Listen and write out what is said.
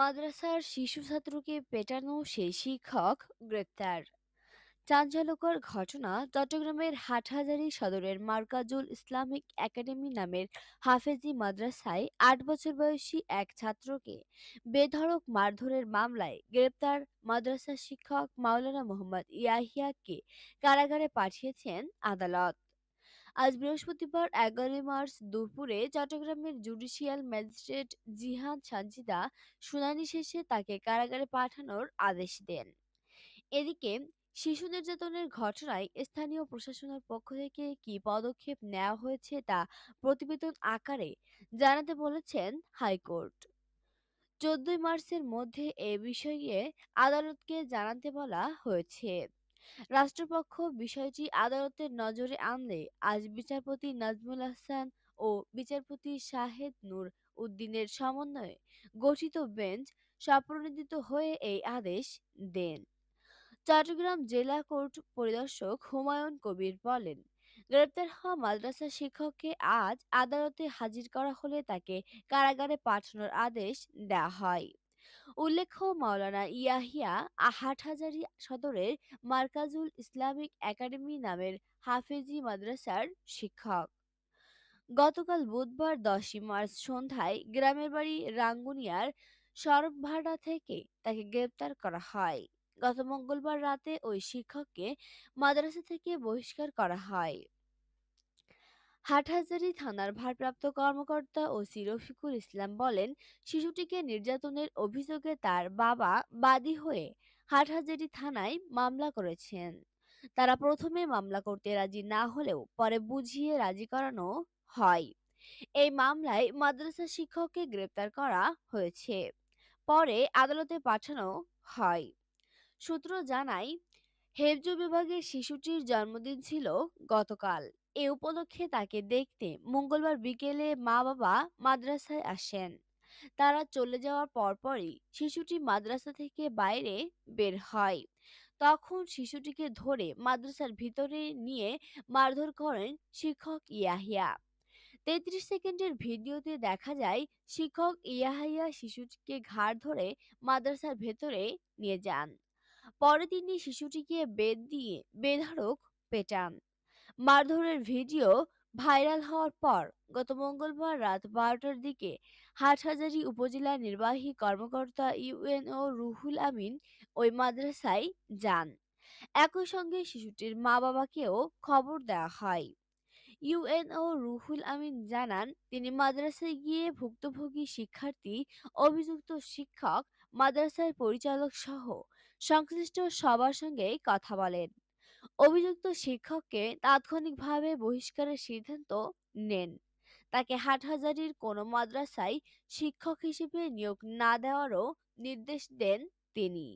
মাদ্রাসার শিশু ছাত্রকে পেটানো সেই শিক্ষক গ্রেপ্তার চাঞ্চল্যকর ঘটনা চট্টগ্রামের হাটহাজারী সদরের মার্কাজুল ইসলামিক একাডেমি নামের হাফেজি মাদ্রাসায় আট বছর বয়সী এক ছাত্রকে বেধড়ক মারধরের মামলায় গ্রেপ্তার মাদ্রাসা শিক্ষক মাওলানা মোহাম্মদ ইয়াহিয়াকে কারাগারে পাঠিয়েছেন আদালত আজ বৃহস্পতিবার এগারোই মার্চ দুপুরে চট্টগ্রামের জুডিশিয়াল ম্যাজিস্ট্রেট জিহাদ সাজিদা শুনানি শেষে তাকে কারাগারে পাঠানোর আদেশ দেন এদিকে শিশু নির্যাতনের ঘটনায় স্থানীয় প্রশাসনের পক্ষ থেকে কি পদক্ষেপ নেওয়া হয়েছে তা প্রতিবেদন আকারে জানাতে বলেছেন হাইকোর্ট চোদ্দই মার্চের মধ্যে এ বিষয়ে আদালতকে জানাতে বলা হয়েছে রাষ্ট্রপক্ষ বিষয়টি আদালতের নজরে আনলে আজ বিচারপতি নাজমুল হাসান ও বিচারপতি শাহেদ নূর উদ্দিনের সমন্বয়ে গঠিত বেঞ্চ স্বপ্রণোদিত হয়ে এই আদেশ দেন চট্টগ্রাম জেলা কোর্ট পরিদর্শক হুমায়ুন কবির বলেন গ্রেপ্তার হওয়া মাদ্রাসা শিক্ষককে আজ আদালতে হাজির করা হলে তাকে কারাগারে পাঠানোর আদেশ দেওয়া হয় উল্লেখ্য মাওলানা ইয়াহিয়া আহাট হাটহাজারী সদরের মার্কাজুল ইসলামিক একাডেমি নামের হাফেজি মাদ্রাসার শিক্ষক গতকাল বুধবার দশই মার্চ সন্ধ্যায় গ্রামের বাড়ি রাঙ্গুনিয়ার সরভাড়া থেকে তাকে গ্রেপ্তার করা হয় গত মঙ্গলবার রাতে ওই শিক্ষককে মাদ্রাসা থেকে বহিষ্কার করা হয় হাটহাজারী থানার ভারপ্রাপ্ত কর্মকর্তা ও রফিকুল ইসলাম বলেন শিশুটিকে নির্যাতনের অভিযোগে তার বাবা বাদী হয়ে হাটহাজারী থানায় মামলা করেছেন তারা প্রথমে মামলা করতে রাজি না হলেও পরে বুঝিয়ে রাজি করানো হয় এই মামলায় মাদ্রাসা শিক্ষককে গ্রেপ্তার করা হয়েছে পরে আদালতে পাঠানো হয় সূত্র জানায় হেবজু বিভাগের শিশুটির জন্মদিন ছিল গতকাল এ উপলক্ষে তাকে দেখতে মঙ্গলবার বিকেলে মা বাবা মাদ্রাসায় আসেন তারা চলে যাওয়ার পরপরই শিশুটি মাদ্রাসা থেকে বাইরে বের হয় তখন শিশুটিকে ধরে মাদ্রাসার ভিতরে নিয়ে মারধর করেন শিক্ষক ইয়াহিয়া তেত্রিশ সেকেন্ডের ভিডিওতে দেখা যায় শিক্ষক ইয়াহিয়া শিশুটিকে ঘাড় ধরে মাদ্রাসার ভেতরে নিয়ে যান পরে তিনি শিশুটিকে বেদ দিয়ে বেধারক পেটান মারধরের ভিডিও ভাইরাল হওয়ার পর গত মঙ্গলবার রাত বারোটার দিকে হাটহাজারি উপজেলা নির্বাহী কর্মকর্তা ইউএনও রুহুল আমিন ওই মাদ্রাসায় যান একই সঙ্গে শিশুটির মা বাবাকেও খবর দেওয়া হয় ইউএনও রুহুল আমিন জানান তিনি মাদ্রাসায় গিয়ে ভুক্তভোগী শিক্ষার্থী অভিযুক্ত শিক্ষক মাদ্রাসার পরিচালক সহ সংশ্লিষ্ট সবার সঙ্গে কথা বলেন অভিযুক্ত শিক্ষককে তাৎক্ষণিকভাবে বহিষ্কারের সিদ্ধান্ত নেন তাকে হাটহাজারির কোনো মাদ্রাসায় শিক্ষক হিসেবে নিয়োগ না দেওয়ারও নির্দেশ দেন তিনি